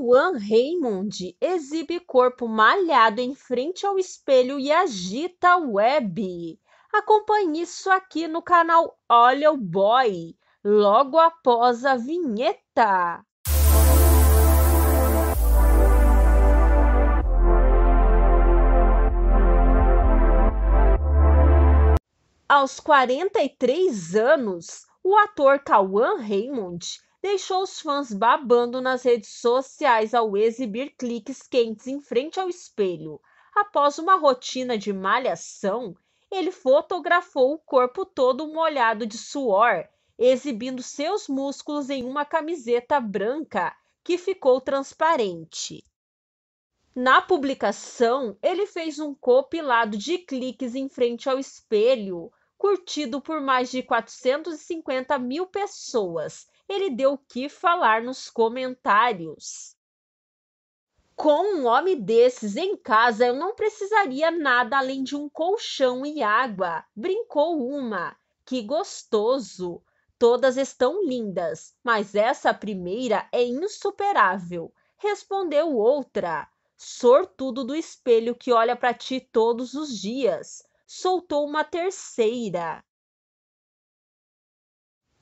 Cauã Raymond exibe corpo malhado em frente ao espelho e agita a web. Acompanhe isso aqui no canal Olha o Boy, logo após a vinheta. Aos 43 anos, o ator Kawan Raymond deixou os fãs babando nas redes sociais ao exibir cliques quentes em frente ao espelho. Após uma rotina de malhação, ele fotografou o corpo todo molhado de suor, exibindo seus músculos em uma camiseta branca que ficou transparente. Na publicação, ele fez um copilado de cliques em frente ao espelho, curtido por mais de 450 mil pessoas ele deu o que falar nos comentários. Com um homem desses em casa, eu não precisaria nada além de um colchão e água, brincou uma. Que gostoso! Todas estão lindas, mas essa primeira é insuperável, respondeu outra. Sortudo do espelho que olha para ti todos os dias, soltou uma terceira.